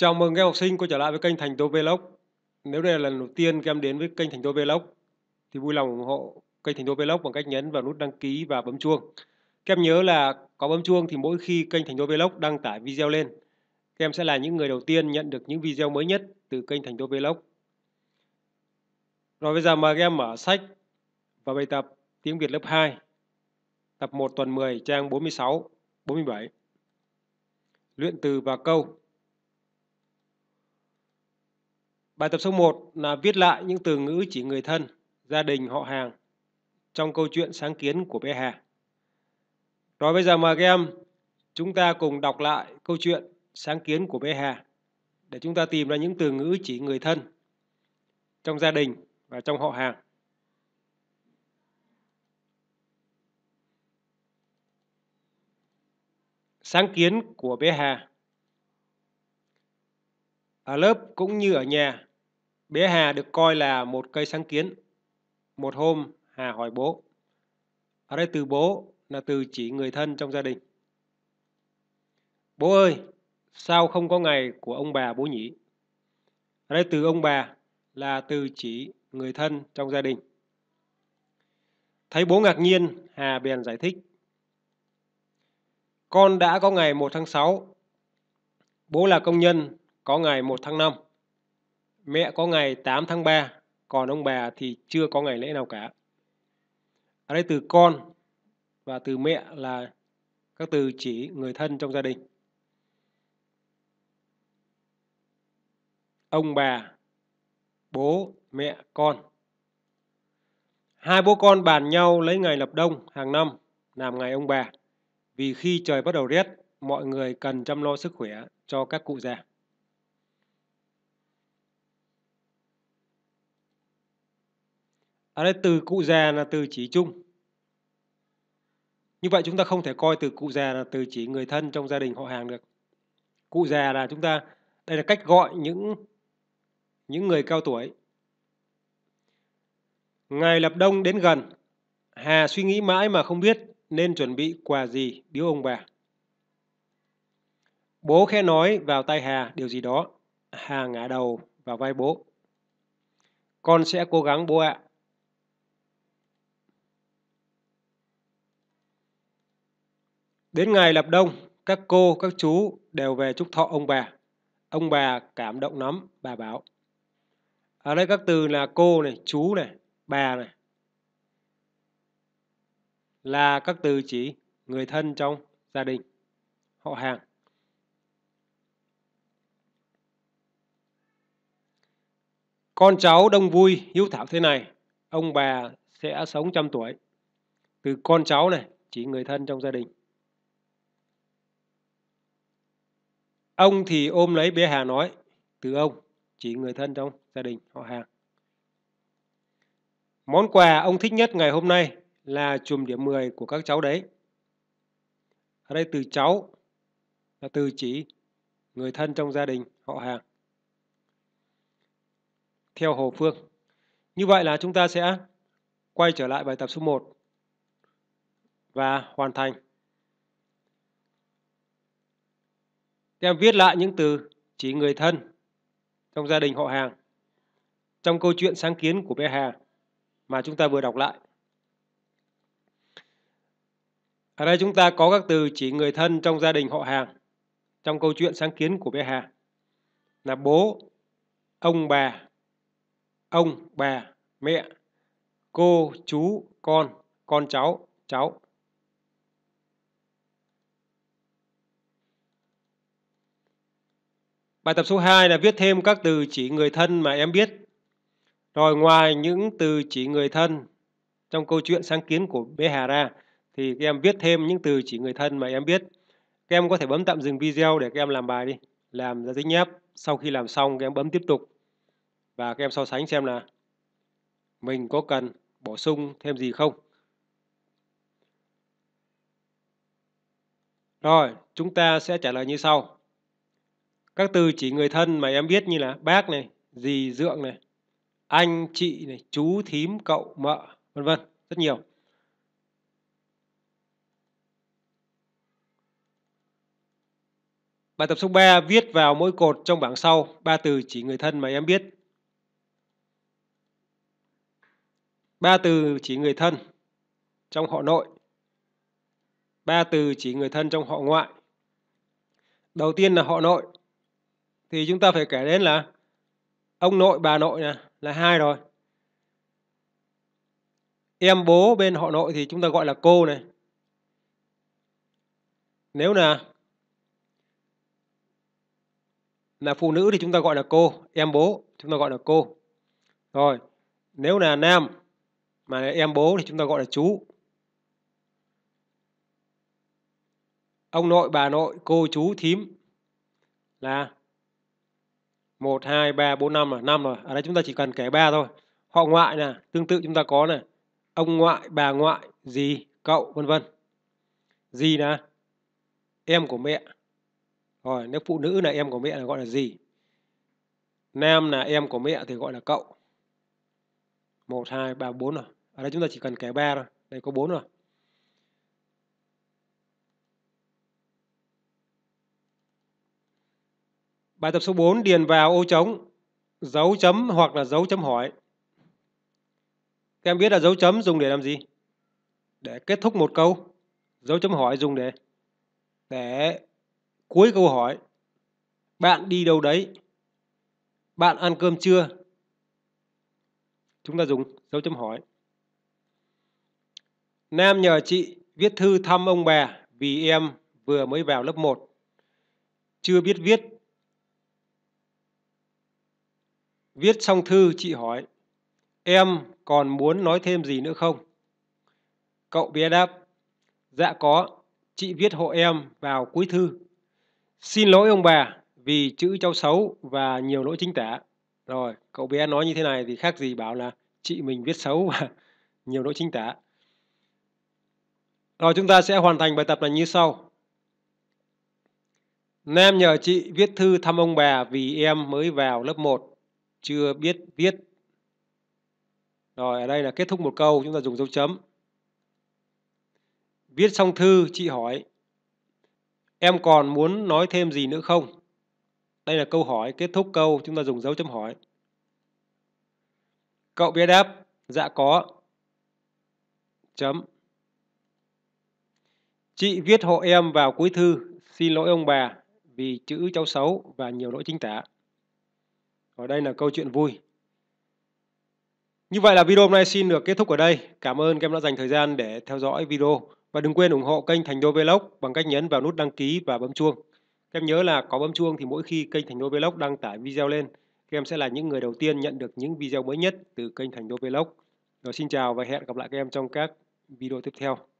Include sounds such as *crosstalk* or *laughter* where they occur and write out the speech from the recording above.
Chào mừng các em học sinh quay trở lại với kênh Thành Tố Vlog. Nếu đây là lần đầu tiên các em đến với kênh Thành Tố Vlog thì vui lòng ủng hộ kênh Thành Tố Vlog bằng cách nhấn vào nút đăng ký và bấm chuông. Các em nhớ là có bấm chuông thì mỗi khi kênh Thành Tố Vlog đăng tải video lên, các em sẽ là những người đầu tiên nhận được những video mới nhất từ kênh Thành Tố Vlog. Rồi bây giờ mời các em mở sách và bài tập tiếng Việt lớp 2, tập 1 tuần 10 trang 46, 47. Luyện từ và câu Bài tập số 1 là viết lại những từ ngữ chỉ người thân, gia đình, họ hàng trong câu chuyện sáng kiến của bé Hà. Rồi bây giờ mời các em chúng ta cùng đọc lại câu chuyện sáng kiến của bé Hà để chúng ta tìm ra những từ ngữ chỉ người thân trong gia đình và trong họ hàng. Sáng kiến của bé Hà Ở lớp cũng như ở nhà, Bé Hà được coi là một cây sáng kiến. Một hôm, Hà hỏi bố. Ở đây từ bố là từ chỉ người thân trong gia đình. Bố ơi, sao không có ngày của ông bà bố nhỉ? Ở đây từ ông bà là từ chỉ người thân trong gia đình. Thấy bố ngạc nhiên, Hà bèn giải thích. Con đã có ngày 1 tháng 6. Bố là công nhân, có ngày 1 tháng 5 mẹ có ngày 8 tháng 3, còn ông bà thì chưa có ngày lễ nào cả. Ở đây từ con và từ mẹ là các từ chỉ người thân trong gia đình. Ông bà, bố, mẹ, con. Hai bố con bàn nhau lấy ngày lập đông hàng năm làm ngày ông bà. Vì khi trời bắt đầu rét, mọi người cần chăm lo sức khỏe cho các cụ già. ở đây từ cụ già là từ chỉ chung như vậy chúng ta không thể coi từ cụ già là từ chỉ người thân trong gia đình họ hàng được cụ già là chúng ta đây là cách gọi những những người cao tuổi ngày lập đông đến gần hà suy nghĩ mãi mà không biết nên chuẩn bị quà gì biếu ông bà bố khẽ nói vào tai hà điều gì đó hà ngã đầu vào vai bố con sẽ cố gắng bố ạ à. Đến ngày lập đông, các cô, các chú đều về chúc thọ ông bà. Ông bà cảm động lắm, bà bảo. Ở đây các từ là cô này, chú này, bà này. Là các từ chỉ người thân trong gia đình, họ hàng. Con cháu đông vui, hiếu thảo thế này, ông bà sẽ sống trăm tuổi. Từ con cháu này, chỉ người thân trong gia đình. Ông thì ôm lấy bé Hà nói, từ ông, chỉ người thân trong gia đình họ hàng. Món quà ông thích nhất ngày hôm nay là chùm điểm 10 của các cháu đấy. Ở đây từ cháu là từ chỉ người thân trong gia đình họ hàng. Theo Hồ Phương. Như vậy là chúng ta sẽ quay trở lại bài tập số 1 và hoàn thành em viết lại những từ chỉ người thân trong gia đình họ hàng trong câu chuyện sáng kiến của bé Hà mà chúng ta vừa đọc lại. Ở đây chúng ta có các từ chỉ người thân trong gia đình họ hàng trong câu chuyện sáng kiến của bé Hà là bố, ông bà, ông bà, mẹ, cô, chú, con, con cháu, cháu. Bài tập số 2 là viết thêm các từ chỉ người thân mà em biết. Rồi ngoài những từ chỉ người thân trong câu chuyện sáng kiến của Bé Hà ra, thì các em viết thêm những từ chỉ người thân mà em biết. Các em có thể bấm tạm dừng video để các em làm bài đi. Làm ra giấy nháp. Sau khi làm xong, các em bấm tiếp tục. Và các em so sánh xem là mình có cần bổ sung thêm gì không. Rồi, chúng ta sẽ trả lời như sau. Các từ chỉ người thân mà em biết như là bác này, dì dượng này, anh, chị này, chú, thím, cậu, mợ, vân vân, rất nhiều. Bài tập số 3 viết vào mỗi cột trong bảng sau ba từ chỉ người thân mà em biết. ba từ chỉ người thân trong họ nội. ba từ chỉ người thân trong họ ngoại. Đầu tiên là họ nội thì chúng ta phải kể đến là ông nội bà nội này, là hai rồi em bố bên họ nội thì chúng ta gọi là cô này nếu là là phụ nữ thì chúng ta gọi là cô em bố chúng ta gọi là cô rồi nếu là nam mà là em bố thì chúng ta gọi là chú ông nội bà nội cô chú thím là 1, 2, 3, 4, 5 là 5 rồi. Ở đây chúng ta chỉ cần kể 3 thôi. Họ ngoại nè, tương tự chúng ta có này Ông ngoại, bà ngoại, dì, cậu, vân vân. Dì nè, em của mẹ. Rồi, nếu phụ nữ là em của mẹ là gọi là dì. Nam là em của mẹ thì gọi là cậu. 1, 2, 3, 4 rồi. Ở đây chúng ta chỉ cần kể 3 thôi. Đây có 4 rồi. Bài tập số 4 điền vào ô trống dấu chấm hoặc là dấu chấm hỏi. Các em biết là dấu chấm dùng để làm gì? Để kết thúc một câu. Dấu chấm hỏi dùng để để cuối câu hỏi. Bạn đi đâu đấy? Bạn ăn cơm chưa? Chúng ta dùng dấu chấm hỏi. Nam nhờ chị viết thư thăm ông bà vì em vừa mới vào lớp 1. Chưa biết viết Viết xong thư, chị hỏi, em còn muốn nói thêm gì nữa không? Cậu bé đáp, dạ có, chị viết hộ em vào cuối thư. Xin lỗi ông bà vì chữ cháu xấu và nhiều lỗi chính tả. Rồi, cậu bé nói như thế này thì khác gì bảo là chị mình viết xấu và *laughs* nhiều lỗi chính tả. Rồi chúng ta sẽ hoàn thành bài tập này như sau. Nam nhờ chị viết thư thăm ông bà vì em mới vào lớp 1 chưa biết viết rồi ở đây là kết thúc một câu chúng ta dùng dấu chấm viết xong thư chị hỏi em còn muốn nói thêm gì nữa không đây là câu hỏi kết thúc câu chúng ta dùng dấu chấm hỏi cậu biết đáp dạ có chấm chị viết hộ em vào cuối thư xin lỗi ông bà vì chữ cháu xấu và nhiều lỗi chính tả và đây là câu chuyện vui. Như vậy là video hôm nay xin được kết thúc ở đây. Cảm ơn các em đã dành thời gian để theo dõi video. Và đừng quên ủng hộ kênh Thành Đô Vlog bằng cách nhấn vào nút đăng ký và bấm chuông. Các em nhớ là có bấm chuông thì mỗi khi kênh Thành Đô Vlog đăng tải video lên, các em sẽ là những người đầu tiên nhận được những video mới nhất từ kênh Thành Đô Vlog. Rồi xin chào và hẹn gặp lại các em trong các video tiếp theo.